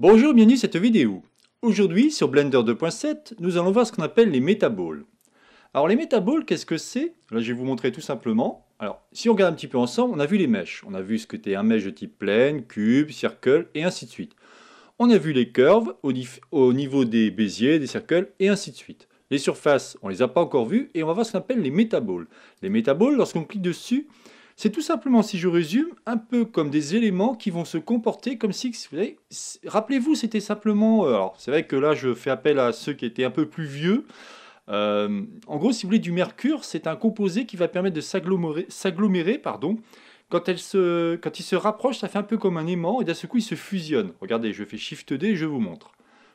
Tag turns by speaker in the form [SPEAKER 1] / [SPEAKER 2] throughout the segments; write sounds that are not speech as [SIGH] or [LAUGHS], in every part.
[SPEAKER 1] Bonjour, bienvenue à cette vidéo. Aujourd'hui, sur Blender 2.7, nous allons voir ce qu'on appelle les métaboles. Alors les métaboles, qu'est-ce que c'est Là, je vais vous montrer tout simplement. Alors, si on regarde un petit peu ensemble, on a vu les mèches. On a vu ce que c'était un mèche de type plane, cube, circle, et ainsi de suite. On a vu les curves au, niveau des béziers, des circles, et ainsi de suite. Les surfaces, on ne les a pas encore vues, et on va voir ce qu'on appelle les métaboles. Les métaboles, lorsqu'on clique dessus, c'est tout simplement, si je résume, un peu comme des éléments qui vont se comporter comme si, rappelez-vous, c'était simplement, euh, alors c'est vrai que là je fais appel à ceux qui étaient un peu plus vieux, euh, en gros, si vous voulez, du mercure, c'est un composé qui va permettre de s'agglomérer, pardon. Quand, elle se, quand il se rapproche, ça fait un peu comme un aimant, et d'un seul coup, il se fusionne. Regardez, je fais Shift D, je vous montre.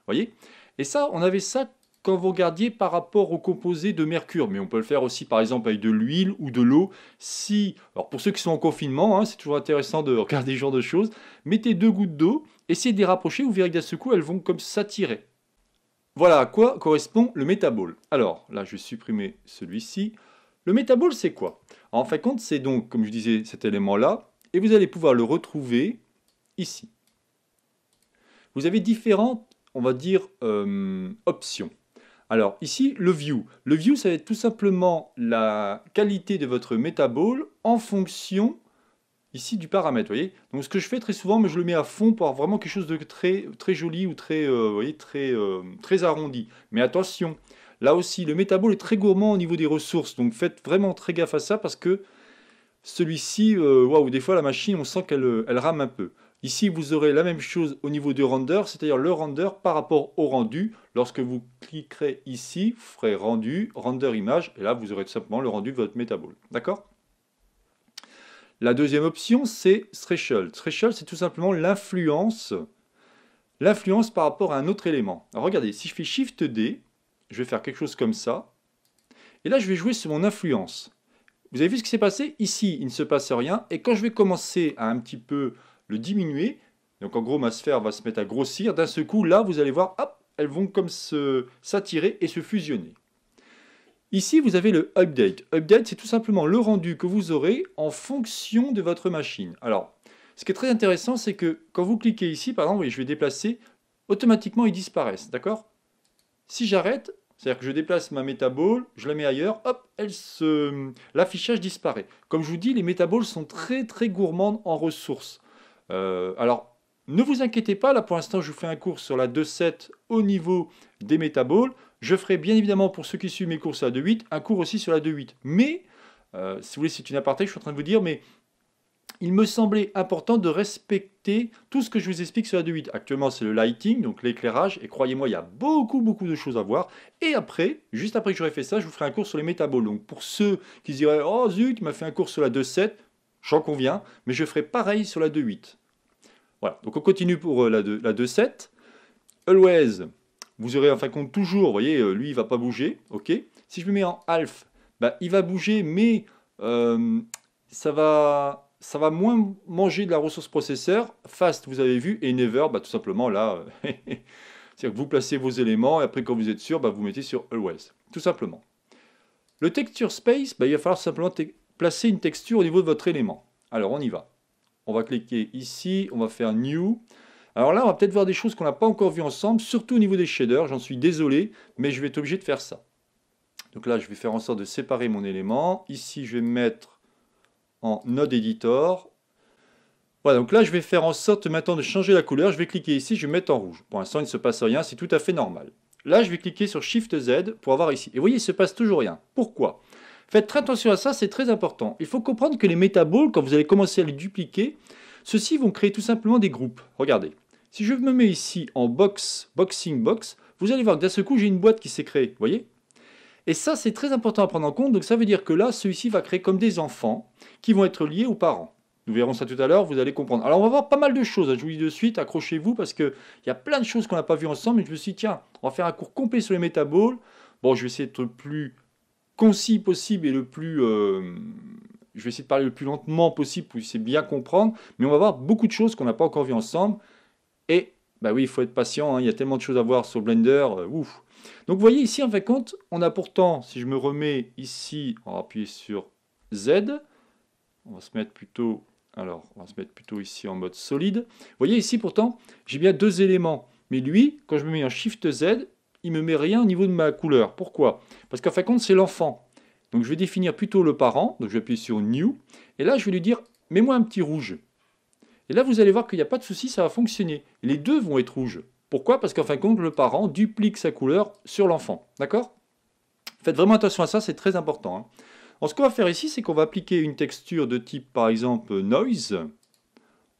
[SPEAKER 1] voyez Et ça, on avait ça quand vous regardiez par rapport au composé de mercure, mais on peut le faire aussi par exemple avec de l'huile ou de l'eau. Si, alors pour ceux qui sont en confinement, hein, c'est toujours intéressant de [LAUGHS] regarder ce genre de choses, mettez deux gouttes d'eau, essayez de les rapprocher, vous verrez que d'un coup elles vont comme s'attirer. Voilà à quoi correspond le métabole. Alors là, je vais supprimer celui-ci. Le métabole, c'est quoi En fin de compte, c'est donc, comme je disais, cet élément-là, et vous allez pouvoir le retrouver ici. Vous avez différentes, on va dire, euh, options. Alors ici, le view. Le view, ça va être tout simplement la qualité de votre métabole en fonction ici du paramètre, voyez Donc ce que je fais très souvent, mais je le mets à fond pour avoir vraiment quelque chose de très, très joli ou très, euh, voyez, euh, très, arrondi. Mais attention, là aussi, le métabole est très gourmand au niveau des ressources, donc faites vraiment très gaffe à ça parce que celui-ci, euh, waouh, des fois la machine, on sent qu'elle rame un peu. Ici, vous aurez la même chose au niveau du render, c'est-à-dire le render par rapport au rendu. Lorsque vous cliquerez ici, vous ferez rendu, render image, et là, vous aurez tout simplement le rendu de votre métabole. D'accord La deuxième option, c'est threshold. Threshold, c'est tout simplement l'influence l'influence par rapport à un autre élément. Alors regardez, si je fais Shift D, je vais faire quelque chose comme ça. Et là, je vais jouer sur mon influence. Vous avez vu ce qui s'est passé Ici, il ne se passe rien. Et quand je vais commencer à un petit peu le diminuer. Donc en gros, ma sphère va se mettre à grossir. D'un seul coup, là, vous allez voir, hop, elles vont comme s'attirer et se fusionner. Ici, vous avez le update. Update, c'est tout simplement le rendu que vous aurez en fonction de votre machine. Alors, ce qui est très intéressant, c'est que quand vous cliquez ici, par exemple, je vais déplacer, automatiquement, ils disparaissent, d'accord Si j'arrête, c'est-à-dire que je déplace ma métabole, je la mets ailleurs, hop, elle se... l'affichage disparaît. Comme je vous dis, les métaboles sont très très gourmandes en ressources. Euh, alors, ne vous inquiétez pas, là pour l'instant je vous fais un cours sur la 2.7 au niveau des métaboles. Je ferai bien évidemment pour ceux qui suivent mes cours sur la 2.8 un cours aussi sur la 2.8. Mais, euh, si vous voulez, c'est une aparté, je suis en train de vous dire, mais il me semblait important de respecter tout ce que je vous explique sur la 2.8. Actuellement, c'est le lighting, donc l'éclairage, et croyez-moi, il y a beaucoup, beaucoup de choses à voir. Et après, juste après que j'aurai fait ça, je vous ferai un cours sur les métaboles. Donc pour ceux qui diraient « Oh zut, il m'a fait un cours sur la 2.7 », j'en conviens, mais je ferai pareil sur la 2.8. Voilà, donc on continue pour euh, la 2-7. Always, vous aurez en fin de compte toujours, vous voyez, euh, lui, il ne va pas bouger, ok Si je me mets en half, bah, il va bouger, mais euh, ça, va, ça va moins manger de la ressource processeur. Fast, vous avez vu, et never, bah, tout simplement, là, [LAUGHS] c'est-à-dire que vous placez vos éléments, et après, quand vous êtes sûr, bah, vous mettez sur always, tout simplement. Le texture space, bah, il va falloir simplement placer une texture au niveau de votre élément. Alors, on y va. On va cliquer ici, on va faire New. Alors là, on va peut-être voir des choses qu'on n'a pas encore vues ensemble, surtout au niveau des shaders. J'en suis désolé, mais je vais être obligé de faire ça. Donc là, je vais faire en sorte de séparer mon élément. Ici, je vais mettre en Node Editor. Voilà, donc là, je vais faire en sorte maintenant de changer la couleur. Je vais cliquer ici, je vais mettre en rouge. Pour l'instant, il ne se passe rien, c'est tout à fait normal. Là, je vais cliquer sur Shift Z pour avoir ici. Et vous voyez, il ne se passe toujours rien. Pourquoi Faites très attention à ça, c'est très important. Il faut comprendre que les métaboles, quand vous allez commencer à les dupliquer, ceux-ci vont créer tout simplement des groupes. Regardez, si je me mets ici en box, boxing box, vous allez voir que d'un seul coup, j'ai une boîte qui s'est créée, vous voyez Et ça, c'est très important à prendre en compte, donc ça veut dire que là, celui-ci va créer comme des enfants qui vont être liés aux parents. Nous verrons ça tout à l'heure, vous allez comprendre. Alors on va voir pas mal de choses, hein. je vous dis de suite, accrochez-vous, parce qu'il y a plein de choses qu'on n'a pas vues ensemble, et je me suis dit, tiens, on va faire un cours complet sur les métaboles. Bon, je vais essayer d'être plus concis possible et le plus... Euh, je vais essayer de parler le plus lentement possible pour de bien comprendre, mais on va voir beaucoup de choses qu'on n'a pas encore vues ensemble. Et bah oui, il faut être patient, hein, il y a tellement de choses à voir sur Blender, euh, ouf. Donc vous voyez ici, en fait de on a pourtant, si je me remets ici, on va appuyer sur Z, on va se mettre plutôt, alors on va se mettre plutôt ici en mode solide. Vous voyez ici pourtant, j'ai bien deux éléments, mais lui, quand je me mets en Shift Z, il me met rien au niveau de ma couleur. Pourquoi Parce qu'en fin de compte, c'est l'enfant. Donc je vais définir plutôt le parent. Donc je vais appuyer sur New. Et là, je vais lui dire, mets-moi un petit rouge. Et là, vous allez voir qu'il n'y a pas de souci, ça va fonctionner. Les deux vont être rouges. Pourquoi Parce qu'en fin de compte, le parent duplique sa couleur sur l'enfant. D'accord Faites vraiment attention à ça, c'est très important. Hein. ce qu'on va faire ici, c'est qu'on va appliquer une texture de type, par exemple, Noise.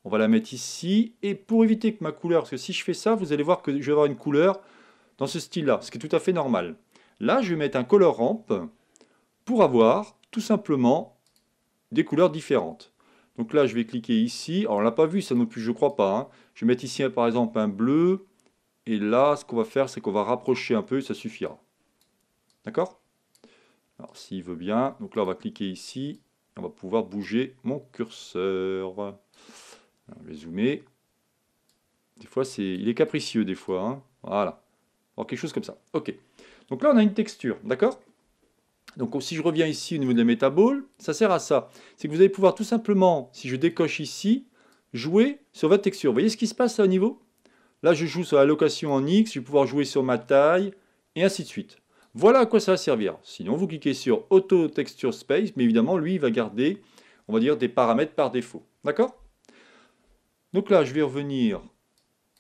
[SPEAKER 1] On va la mettre ici. Et pour éviter que ma couleur, parce que si je fais ça, vous allez voir que je vais avoir une couleur dans ce style-là, ce qui est tout à fait normal. Là, je vais mettre un color ramp pour avoir tout simplement des couleurs différentes. Donc là, je vais cliquer ici. Alors, on l'a pas vu, ça non plus, je crois pas. Hein. Je vais mettre ici, par exemple, un bleu. Et là, ce qu'on va faire, c'est qu'on va rapprocher un peu, ça suffira. D'accord Alors, s'il veut bien. Donc là, on va cliquer ici. On va pouvoir bouger mon curseur. je vais zoomer. Des fois, c'est, il est capricieux, des fois. Hein. Voilà quelque chose comme ça. Ok. Donc là, on a une texture, d'accord donc si je reviens ici au niveau de la métabole ça sert à ça. C'est que vous allez pouvoir tout simplement, si je décoche ici, jouer sur votre texture. Vous voyez ce qui se passe au niveau Là, je joue sur la location en X, je vais pouvoir jouer sur ma taille, et ainsi de suite. Voilà à quoi ça va servir. Sinon, vous cliquez sur Auto Texture Space, mais évidemment, lui, il va garder, on va dire, des paramètres par défaut. D'accord Donc là, je vais revenir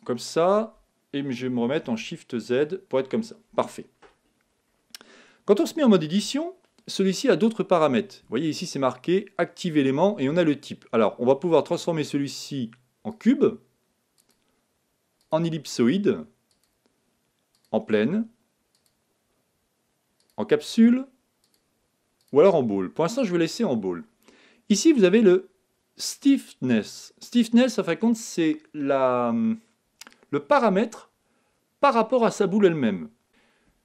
[SPEAKER 1] comme ça, et je vais me remettre en Shift Z pour être comme ça. Parfait. Quand on se met en mode édition, celui-ci a d'autres paramètres. Vous voyez ici, c'est marqué active élément et on a le type. Alors, on va pouvoir transformer celui-ci en cube, en ellipsoïde, en pleine, en capsule, ou alors en boule. Pour l'instant, je vais laisser en boule. Ici, vous avez le stiffness. Stiffness, ça fait compte, c'est la... Hum, le paramètre par rapport à sa boule elle-même.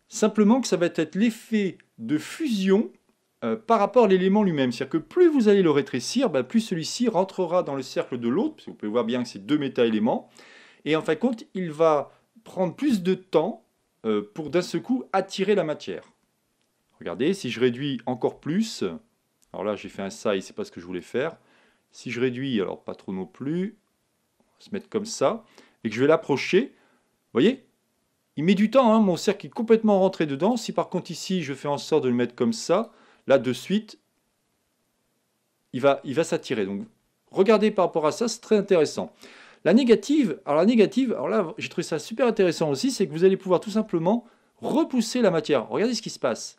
[SPEAKER 1] Simplement que ça va être l'effet de fusion euh, par rapport à l'élément lui-même. C'est-à-dire que plus vous allez le rétrécir, bah, plus celui-ci rentrera dans le cercle de l'autre, vous pouvez voir bien que c'est deux méta-éléments, et en fin de compte, il va prendre plus de temps euh, pour d'un seul coup attirer la matière. Regardez, si je réduis encore plus, alors là j'ai fait un ça et c'est pas ce que je voulais faire. Si je réduis, alors pas trop non plus, on va se mettre comme ça, et que je vais l'approcher, vous voyez Il met du temps, hein, mon cercle est complètement rentré dedans. Si par contre ici, je fais en sorte de le mettre comme ça, là de suite, il va, il va s'attirer. Donc regardez par rapport à ça, c'est très intéressant. La négative, alors la négative, alors là j'ai trouvé ça super intéressant aussi, c'est que vous allez pouvoir tout simplement repousser la matière. Regardez ce qui se passe.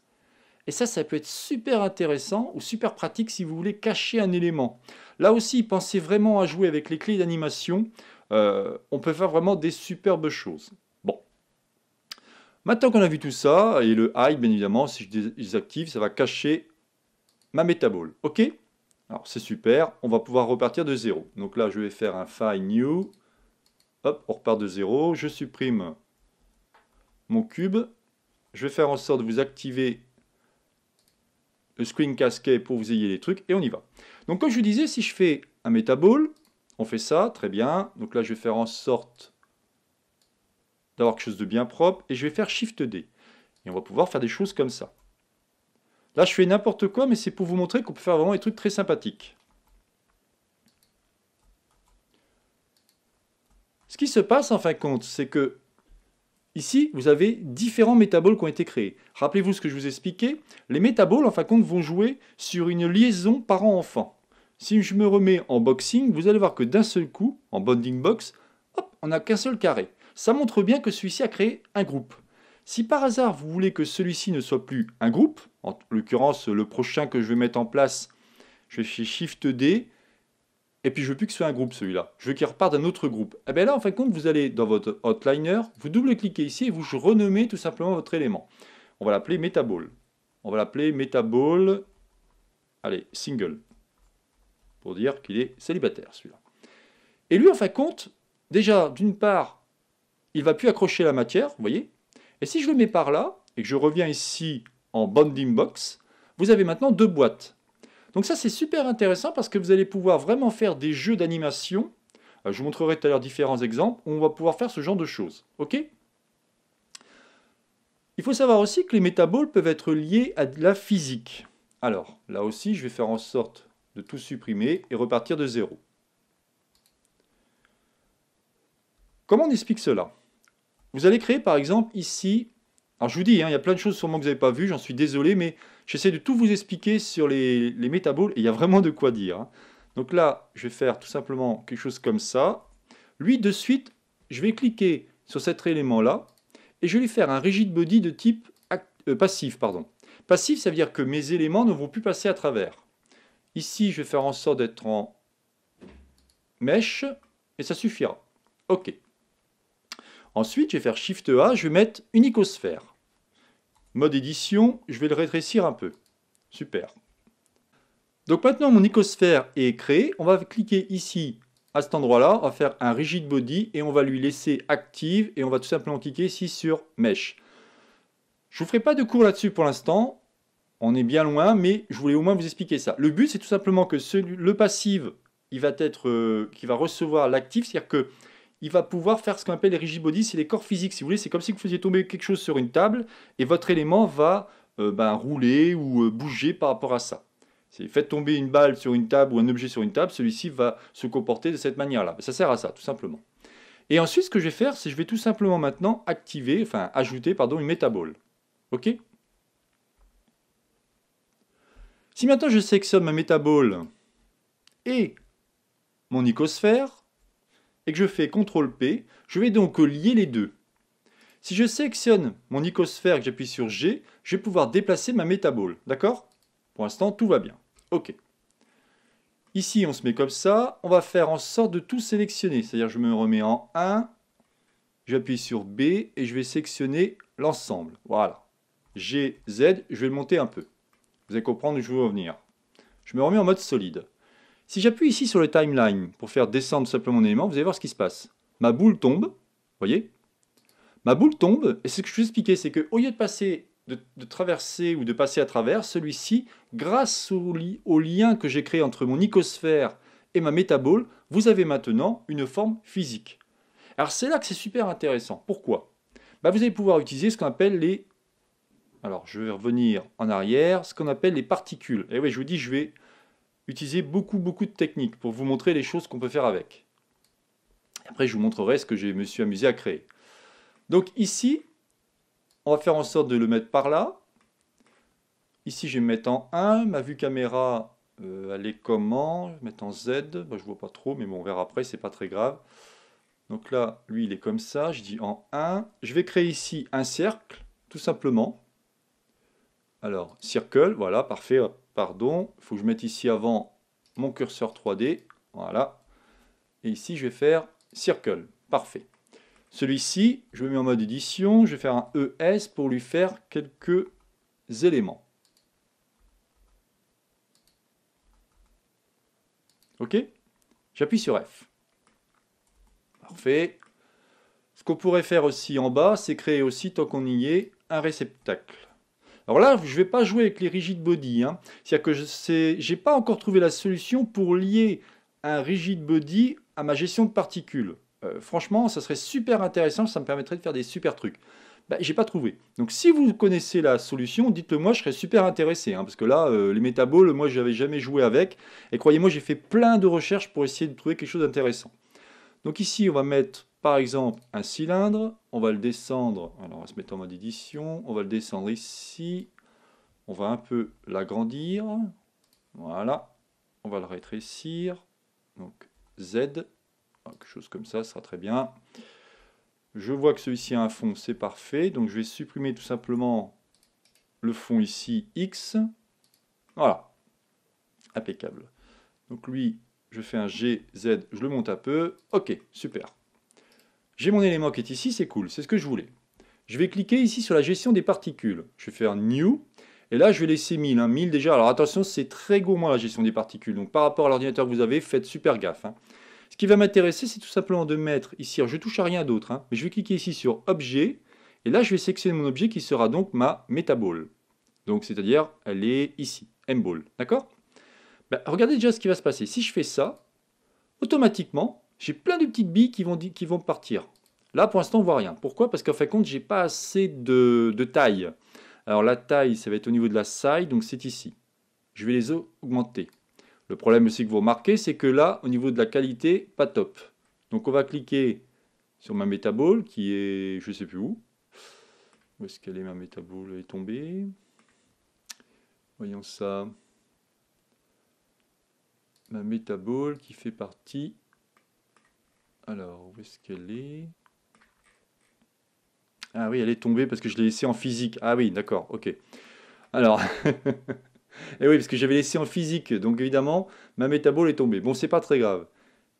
[SPEAKER 1] Et ça, ça peut être super intéressant ou super pratique si vous voulez cacher un élément. Là aussi, pensez vraiment à jouer avec les clés d'animation euh, on peut faire vraiment des superbes choses. Bon. Maintenant qu'on a vu tout ça, et le hide, bien évidemment, si je désactive, ça va cacher ma métabole. OK Alors, c'est super. On va pouvoir repartir de zéro. Donc là, je vais faire un file new. Hop, on repart de zéro. Je supprime mon cube. Je vais faire en sorte de vous activer le screen casquet pour vous ayez les trucs. Et on y va. Donc, comme je vous disais, si je fais un métabole, on fait ça, très bien. Donc là, je vais faire en sorte d'avoir quelque chose de bien propre. Et je vais faire Shift D. Et on va pouvoir faire des choses comme ça. Là, je fais n'importe quoi, mais c'est pour vous montrer qu'on peut faire vraiment des trucs très sympathiques. Ce qui se passe, en fin de compte, c'est que Ici, vous avez différents métaboles qui ont été créés. Rappelez-vous ce que je vous expliquais. Les métaboles, en fin de compte, vont jouer sur une liaison parent-enfant. Si je me remets en boxing, vous allez voir que d'un seul coup, en bonding box, hop, on n'a qu'un seul carré. Ça montre bien que celui-ci a créé un groupe. Si par hasard vous voulez que celui-ci ne soit plus un groupe, en l'occurrence le prochain que je vais mettre en place, je fais Shift D, et puis je veux plus que ce soit un groupe celui-là. Je veux qu'il repart d'un autre groupe. Et eh bien là, en fin de compte, vous allez dans votre Outliner, vous double-cliquez ici et vous renommez tout simplement votre élément. On va l'appeler Metaball. On va l'appeler Metaball, allez, single pour dire qu'il est célibataire, celui-là. Et lui, en fin de compte, déjà, d'une part, il va plus accrocher la matière, vous voyez, et si je le mets par là, et que je reviens ici en bounding box, vous avez maintenant deux boîtes. Donc ça, c'est super intéressant parce que vous allez pouvoir vraiment faire des jeux d'animation. Euh, je vous montrerai tout à l'heure différents exemples où on va pouvoir faire ce genre de choses. OK Il faut savoir aussi que les métaboles peuvent être liés à de la physique. Alors, là aussi, je vais faire en sorte de tout supprimer et repartir de zéro. Comment on explique cela Vous allez créer par exemple ici, alors je vous dis, hein, il y a plein de choses sûrement que vous n'avez pas vu, j'en suis désolé, mais j'essaie de tout vous expliquer sur les, métaboles et il y a vraiment de quoi dire. Hein. Donc là, je vais faire tout simplement quelque chose comme ça. Lui, de suite, je vais cliquer sur cet élément-là et je vais lui faire un rigid body de type euh, passif. Pardon. Passif, ça veut dire que mes éléments ne vont plus passer à travers. Ici, je vais faire en sorte d'être en mèche et ça suffira. OK. Ensuite, je vais faire Shift A, je vais mettre une icosphère. Mode édition, je vais le rétrécir un peu. Super. Donc maintenant, mon icosphère est créé. On va cliquer ici, à cet endroit-là. On va faire un rigid body et on va lui laisser active. Et on va tout simplement cliquer ici sur Mesh. Je ne vous ferai pas de cours là-dessus pour l'instant on est bien loin, mais je voulais au moins vous expliquer ça. Le but, c'est tout simplement que le passif, il va être, euh, qui va recevoir l'actif, c'est-à-dire que il va pouvoir faire ce qu'on appelle les rigid bodies, c'est les corps physiques. Si vous voulez, c'est comme si vous faisiez tomber quelque chose sur une table et votre élément va euh, ben, rouler ou euh, bouger par rapport à ça. Si faites tomber une balle sur une table ou un objet sur une table, celui-ci va se comporter de cette manière-là. ça sert à ça, tout simplement. Et ensuite, ce que je vais faire, c'est je vais tout simplement maintenant activer, enfin ajouter, pardon, une métabole. OK si maintenant je sélectionne ma métabole et mon icosphère, et que je fais CTRL-P, je vais donc lier les deux. Si je sélectionne mon icosphère et que j'appuie sur G, je vais pouvoir déplacer ma métabole. D'accord Pour l'instant, tout va bien. OK. Ici, on se met comme ça. On va faire en sorte de tout sélectionner. C'est-à-dire, je me remets en 1, j'appuie sur B et je vais sélectionner l'ensemble. Voilà. G, Z, je vais le monter un peu. Vous allez comprendre je veux revenir. venir. Je me remets en mode solide. Si j'appuie ici sur le timeline pour faire descendre simplement mon élément, vous allez voir ce qui se passe. Ma boule tombe, voyez Ma boule tombe, et ce que je vous expliquer, c'est qu'au lieu de passer, de, traverser ou de passer à travers, celui-ci, grâce au, lien que j'ai créé entre mon icosphère et ma métabole, vous avez maintenant une forme physique. Alors c'est là que c'est super intéressant. Pourquoi bah, Vous allez pouvoir utiliser ce qu'on appelle les alors, je vais revenir en arrière, ce qu'on appelle les particules. Et eh oui, je vous dis, je vais utiliser beaucoup, beaucoup de techniques pour vous montrer les choses qu'on peut faire avec. Après, je vous montrerai ce que je me suis amusé à créer. Donc ici, on va faire en sorte de le mettre par là. Ici, je vais me mettre en 1. Ma vue caméra, euh, elle est comment Je vais mettre en Z. je ne vois pas trop, mais bon, on verra après, c'est pas très grave. Donc là, lui, il est comme ça. Je dis en 1. Je vais créer ici un cercle, tout simplement. Alors, circle, voilà, parfait, pardon. Il faut que je mette ici avant mon curseur 3D. Voilà. Et ici, je vais faire circle. Parfait. Celui-ci, je le mets en mode édition. Je vais faire un ES pour lui faire quelques éléments. OK J'appuie sur F. Parfait. Ce qu'on pourrait faire aussi en bas, c'est créer aussi, tant qu'on y est, un réceptacle. Alors là, je ne vais pas jouer avec les rigid body. Hein. C'est-à-dire que je n'ai pas encore trouvé la solution pour lier un rigid body à ma gestion de particules. Euh, franchement, ça serait super intéressant, ça me permettrait de faire des super trucs. Ben, je n'ai pas trouvé. Donc si vous connaissez la solution, dites-le moi, je serais super intéressé. Hein, parce que là, euh, les métaboles, moi, je n'avais jamais joué avec. Et croyez-moi, j'ai fait plein de recherches pour essayer de trouver quelque chose d'intéressant. Donc ici, on va mettre par exemple, un cylindre, on va le descendre, alors on va se mettre en mode édition, on va le descendre ici, on va un peu l'agrandir, voilà, on va le rétrécir, donc Z, ah, quelque chose comme ça, ça sera très bien. Je vois que celui-ci a un fond, c'est parfait. Donc je vais supprimer tout simplement le fond ici, X. Voilà. Impeccable. Donc lui, je fais un G, Z, je le monte un peu. Ok, super. J'ai mon élément qui est ici, c'est cool, c'est ce que je voulais. Je vais cliquer ici sur la gestion des particules. Je vais faire New, et là je vais laisser 1000. 1000 hein. déjà, alors attention, c'est très gourmand la gestion des particules. Donc par rapport à l'ordinateur que vous avez, faites super gaffe. Hein. Ce qui va m'intéresser, c'est tout simplement de mettre ici, je touche à rien d'autre, hein, mais je vais cliquer ici sur Objet, et là je vais sélectionner mon objet qui sera donc ma Metaball. Donc c'est-à-dire, elle est ici, M-Ball, d'accord ben, Regardez déjà ce qui va se passer. Si je fais ça, automatiquement, j'ai plein de petites billes qui vont, qui vont partir. Là, pour l'instant, on voit rien. Pourquoi Parce qu'en fin de compte, j'ai pas assez de, taille. Alors la taille, ça va être au niveau de la saille, donc c'est ici. Je vais les augmenter. Le problème aussi que vous remarquez, c'est que là, au niveau de la qualité, pas top. Donc on va cliquer sur ma métabole qui est, je sais plus où. Où est-ce qu'elle est ma métabole est tombée. Voyons ça. Ma métabole qui fait partie alors, où est-ce qu'elle est Ah oui, elle est tombée parce que je l'ai laissée en physique. Ah oui, d'accord, ok. Alors, [LAUGHS] et eh oui, parce que j'avais laissé en physique, donc évidemment, ma métabole est tombée. Bon, c'est pas très grave.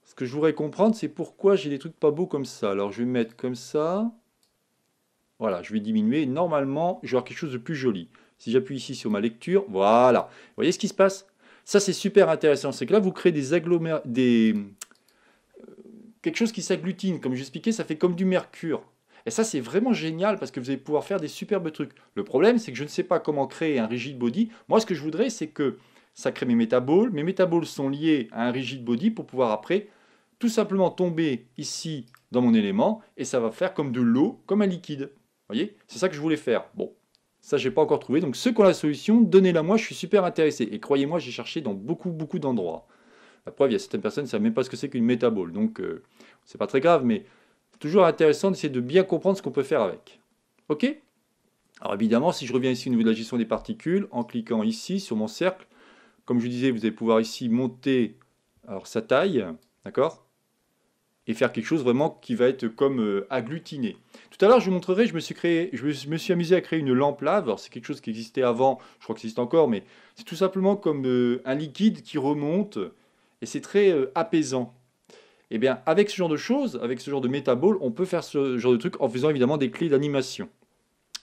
[SPEAKER 1] Ce que je voudrais comprendre, c'est pourquoi j'ai des trucs pas beaux comme ça. Alors, je vais mettre comme ça. Voilà, je vais diminuer. Normalement, je vais avoir quelque chose de plus joli. Si j'appuie ici sur ma lecture, voilà. Vous voyez ce qui se passe Ça, c'est super intéressant. C'est que là, vous créez des, agglomérations. des, quelque chose qui s'agglutine. Comme j'expliquais, ça fait comme du mercure. Et ça, c'est vraiment génial parce que vous allez pouvoir faire des superbes trucs. Le problème, c'est que je ne sais pas comment créer un rigid body. Moi, ce que je voudrais, c'est que ça crée mes métaboles. Mes métaboles sont liés à un rigid body pour pouvoir après tout simplement tomber ici dans mon élément et ça va faire comme de l'eau, comme un liquide. voyez C'est ça que je voulais faire. Bon, ça, n'ai pas encore trouvé. Donc, ceux qui ont la solution, donnez-la moi, je suis super intéressé. Et croyez-moi, j'ai cherché dans beaucoup, beaucoup d'endroits. La preuve, il y a certaines personnes qui ne savent même pas ce que c'est qu'une métabole. Donc, ce euh, c'est pas très grave, mais toujours intéressant d'essayer de bien comprendre ce qu'on peut faire avec. OK Alors, évidemment, si je reviens ici au niveau de la gestion des particules, en cliquant ici sur mon cercle, comme je disais, vous allez pouvoir ici monter sa taille, d'accord Et faire quelque chose vraiment qui va être comme euh, agglutiné. Tout à l'heure, je vous montrerai, je me, suis créé, je me suis amusé à créer une lampe lave. Alors, c'est quelque chose qui existait avant, je crois que ça existe encore, mais c'est tout simplement comme euh, un liquide qui remonte et c'est très euh, apaisant. Et eh bien, avec ce genre de choses, avec ce genre de métaboles, on peut faire ce genre de truc en faisant évidemment des clés d'animation.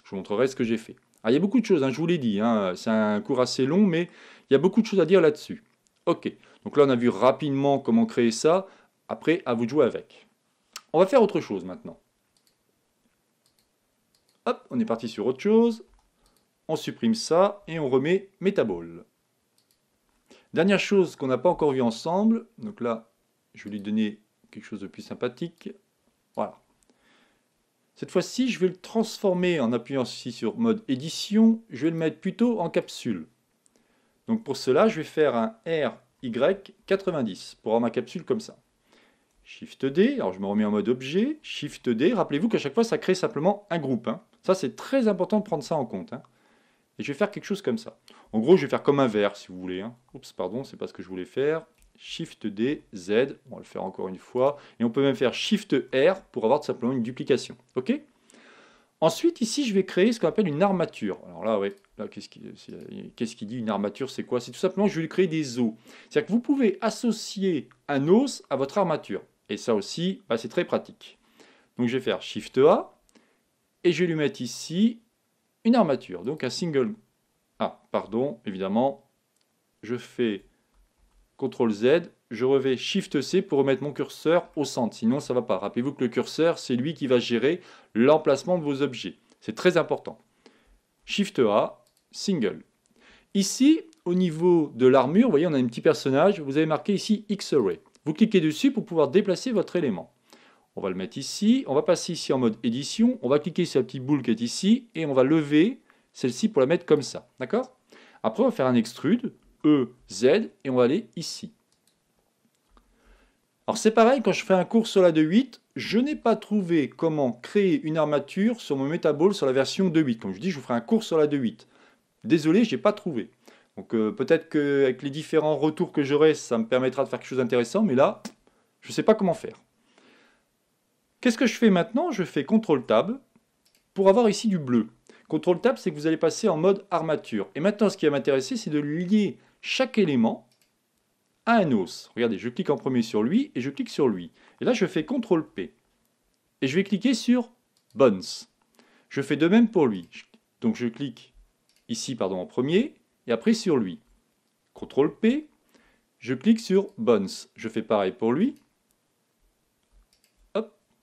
[SPEAKER 1] Je vous montrerai ce que j'ai fait. Ah, il y a beaucoup de choses, hein, je vous l'ai dit, hein, c'est un cours assez long, mais il y a beaucoup de choses à dire là-dessus. Ok, donc là on a vu rapidement comment créer ça, après à vous de jouer avec. On va faire autre chose maintenant. Hop, on est parti sur autre chose, on supprime ça et on remet métabole. Dernière chose qu'on n'a pas encore vue ensemble, donc là, je vais lui donner quelque chose de plus sympathique. Voilà. Cette fois-ci, je vais le transformer en appuyant ici sur mode édition, je vais le mettre plutôt en capsule. Donc pour cela, je vais faire un RY90 pour avoir ma capsule comme ça. Shift D, alors je me remets en mode objet, Shift D, rappelez-vous qu'à chaque fois ça crée simplement un groupe. Hein. Ça c'est très important de prendre ça en compte. Hein je vais faire quelque chose comme ça. En gros, je vais faire comme un verre, si vous voulez. Hein. Oups, pardon, c'est pas ce que je voulais faire. Shift D, Z, on va le faire encore une fois. Et on peut même faire Shift R pour avoir tout simplement une duplication. OK Ensuite, ici, je vais créer ce qu'on appelle une armature. Alors là, oui, là qu'est-ce qui, dit une armature C'est quoi C'est tout simplement, que je vais lui créer des os. C'est-à-dire que vous pouvez associer un os à votre armature. Et ça aussi, bah, c'est très pratique. Donc, je vais faire Shift A. Et je vais lui mettre ici une armature. Donc un single... Ah, pardon, évidemment, je fais CTRL Z, je revais SHIFT C pour remettre mon curseur au centre, sinon ça va pas. Rappelez-vous que le curseur, c'est lui qui va gérer l'emplacement de vos objets. C'est très important. SHIFT A, single. Ici, au niveau de l'armure, vous voyez, on a un petit personnage, vous avez marqué ici X-Array. Vous cliquez dessus pour pouvoir déplacer votre élément. On va le mettre ici. On va passer ici en mode édition. On va cliquer sur la petite boule qui est ici et on va lever celle-ci pour la mettre comme ça. D'accord Après, on va faire un extrude, E, Z, et on va aller ici. Alors c'est pareil, quand je fais un cours sur la 2.8, je n'ai pas trouvé comment créer une armature sur mon Metaball sur la version 2.8. Comme je dis, je vous ferai un cours sur la 2.8. Désolé, je n'ai pas trouvé. Donc euh, peut-être qu'avec les différents retours que j'aurai, ça me permettra de faire quelque chose d'intéressant, mais là, je ne sais pas comment faire. Qu'est-ce que je fais maintenant Je fais CTRL TAB pour avoir ici du bleu. CTRL TAB, c'est que vous allez passer en mode armature. Et maintenant, ce qui va m'intéresser, c'est de lier chaque élément à un os. Regardez, je clique en premier sur lui et je clique sur lui. Et là, je fais CTRL P. Et je vais cliquer sur Bones. Je fais de même pour lui. Donc je clique ici pardon, en premier et après sur lui. CTRL P. Je clique sur Bones. Je fais pareil pour lui.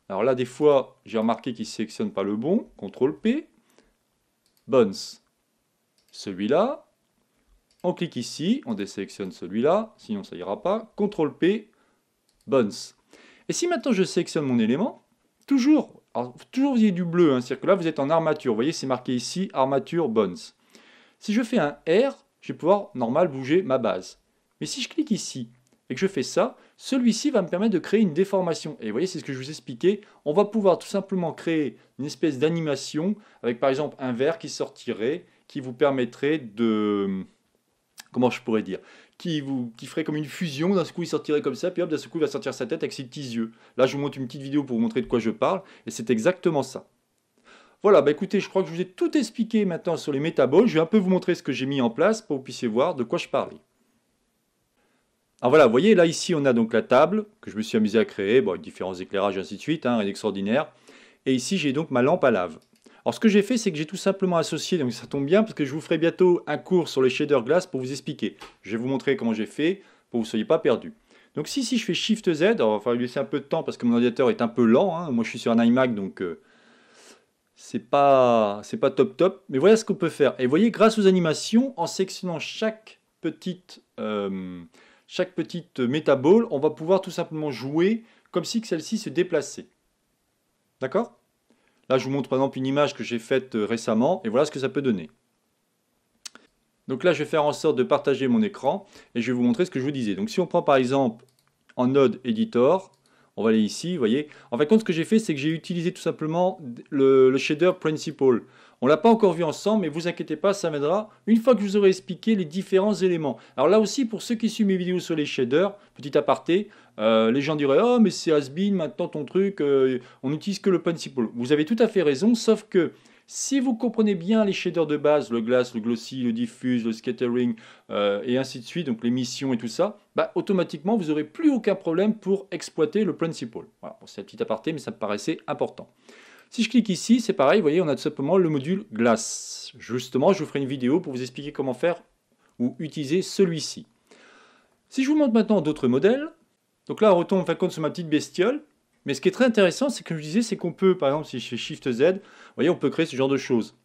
[SPEAKER 1] Alors là, des fois, j'ai remarqué qu'il ne sélectionne pas le bon. CTRL-P. Bones. Celui-là. On clique ici, on désélectionne celui-là, sinon ça ira pas. CTRL-P. Bones. Et si maintenant je sélectionne mon élément, toujours, toujours vous avez du bleu, hein, c'est-à-dire que là vous êtes en armature. Vous voyez, c'est marqué ici, armature, bones. Si je fais un R, je vais pouvoir, normal, bouger ma base. Mais si je clique ici, et que je fais ça, celui-ci va me permettre de créer une déformation. Et vous voyez, c'est ce que je vous expliquais. On va pouvoir tout simplement créer une espèce d'animation avec par exemple un verre qui sortirait, qui vous permettrait de... Comment je pourrais dire qui, vous, qui ferait comme une fusion, d'un coup il sortirait comme ça, puis hop, d'un coup il va sortir sa tête avec ses petits yeux. Là je vous montre une petite vidéo pour vous montrer de quoi je parle, et c'est exactement ça. Voilà, bah, écoutez, je crois que je vous ai tout expliqué maintenant sur les métaboles. Je vais un peu vous montrer ce que j'ai mis en place pour que vous puissiez voir de quoi je parlais. Alors voilà, vous voyez, là, ici, on a donc la table que je me suis amusé à créer, avec différents éclairages, et ainsi de suite, hein, rien d'extraordinaire. Et ici, j'ai donc ma lampe à lave. Alors, ce que j'ai fait, c'est que j'ai tout simplement associé, donc ça tombe bien, parce que je vous ferai bientôt un cours sur les shader glass pour vous expliquer. Je vais vous montrer comment j'ai fait, pour que vous ne soyez pas perdus. Donc si, si je fais Shift Z, alors, il va falloir lui laisser un peu de temps parce que mon ordinateur est un peu lent. Hein. Moi, je suis sur un iMac, donc euh, c'est pas c'est pas top top. Mais voilà ce qu'on peut faire. Et vous voyez, grâce aux animations, en sélectionnant chaque petite euh, chaque petite métabole, on va pouvoir tout simplement jouer comme si celle-ci se déplaçait. D'accord Là, je vous montre par exemple une image que j'ai faite euh, récemment, et voilà ce que ça peut donner. Donc là, je vais faire en sorte de partager mon écran, et je vais vous montrer ce que je vous disais. Donc si on prend par exemple en Node Editor, on va aller ici, vous voyez. En fait, de ce que j'ai fait, c'est que j'ai utilisé tout simplement le, le shader principal. On l'a pas encore vu ensemble, mais vous inquiétez pas, ça m'aidera une fois que je vous aurai expliqué les différents éléments. Alors là aussi, pour ceux qui suivent mes vidéos sur les shaders, petit aparté, euh, les gens diraient oh mais c'est Asbin maintenant ton truc, euh, on n'utilise que le principal. Vous avez tout à fait raison, sauf que si vous comprenez bien les shaders de base, le Glass, le glossy, le diffuse, le scattering euh, et ainsi de suite, donc les missions et tout ça, bah, automatiquement vous n'aurez plus aucun problème pour exploiter le principal. c'est un petit aparté, mais ça me paraissait important. Si je clique ici, c'est pareil, vous voyez, on a tout simplement le module glace. Justement, je vous ferai une vidéo pour vous expliquer comment faire ou utiliser celui-ci. Si je vous montre maintenant d'autres modèles, donc là, on retombe en fin sur ma petite bestiole. Mais ce qui est très intéressant, c'est que je disais, c'est qu'on peut, par exemple, si je fais Shift Z, vous voyez, on peut créer ce genre de choses.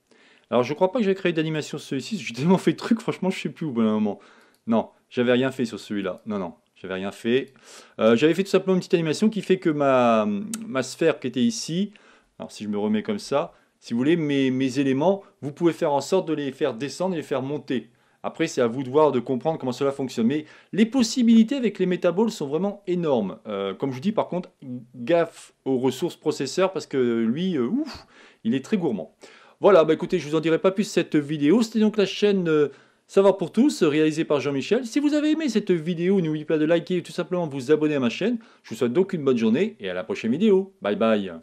[SPEAKER 1] Alors, je ne crois pas que j'avais créé d'animation sur celui-ci, j'ai tellement fait de trucs, franchement, je ne sais plus au bon un moment. Non, j'avais rien fait sur celui-là. Non, non, j'avais rien fait. Euh, j'avais fait tout simplement une petite animation qui fait que ma, ma sphère qui était ici, alors si je me remets comme ça, si vous voulez, mes, éléments, vous pouvez faire en sorte de les faire descendre et les faire monter. Après, c'est à vous de voir, de comprendre comment cela fonctionne. Mais les possibilités avec les métaboles sont vraiment énormes. Euh, comme je vous dis, par contre, gaffe aux ressources processeurs parce que lui, euh, ouf, il est très gourmand. Voilà, bah, écoutez, je vous en dirai pas plus cette vidéo. C'était donc la chaîne euh, Savoir pour tous, réalisée par Jean-Michel. Si vous avez aimé cette vidéo, n'oubliez pas de liker et tout simplement vous abonner à ma chaîne. Je vous souhaite donc une bonne journée et à la prochaine vidéo. Bye bye